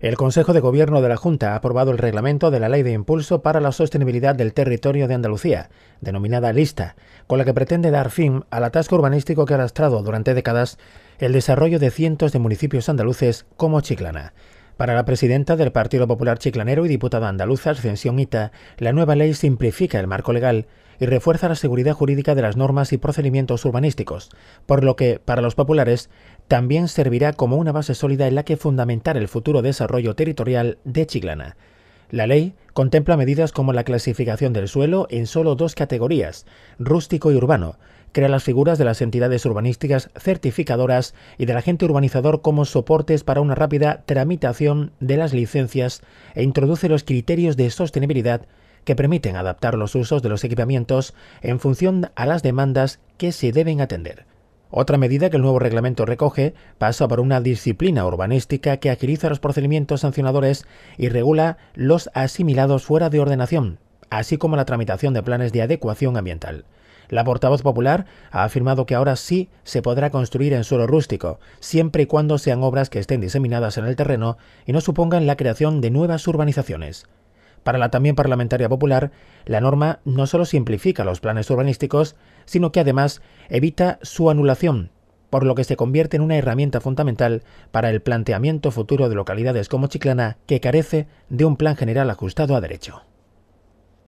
El Consejo de Gobierno de la Junta ha aprobado el reglamento de la Ley de Impulso para la Sostenibilidad del Territorio de Andalucía, denominada Lista, con la que pretende dar fin al atasco urbanístico que ha arrastrado durante décadas el desarrollo de cientos de municipios andaluces como Chiclana. Para la presidenta del Partido Popular Chiclanero y diputada andaluza, Ascensión Ita, la nueva ley simplifica el marco legal y refuerza la seguridad jurídica de las normas y procedimientos urbanísticos, por lo que, para los populares, también servirá como una base sólida en la que fundamentar el futuro desarrollo territorial de Chiclana. La ley contempla medidas como la clasificación del suelo en solo dos categorías, rústico y urbano, crea las figuras de las entidades urbanísticas certificadoras y del agente urbanizador como soportes para una rápida tramitación de las licencias e introduce los criterios de sostenibilidad que permiten adaptar los usos de los equipamientos en función a las demandas que se deben atender. Otra medida que el nuevo reglamento recoge pasa por una disciplina urbanística que agiliza los procedimientos sancionadores y regula los asimilados fuera de ordenación, así como la tramitación de planes de adecuación ambiental. La portavoz popular ha afirmado que ahora sí se podrá construir en suelo rústico, siempre y cuando sean obras que estén diseminadas en el terreno y no supongan la creación de nuevas urbanizaciones. Para la también parlamentaria popular, la norma no solo simplifica los planes urbanísticos, sino que además evita su anulación, por lo que se convierte en una herramienta fundamental para el planteamiento futuro de localidades como Chiclana, que carece de un plan general ajustado a derecho.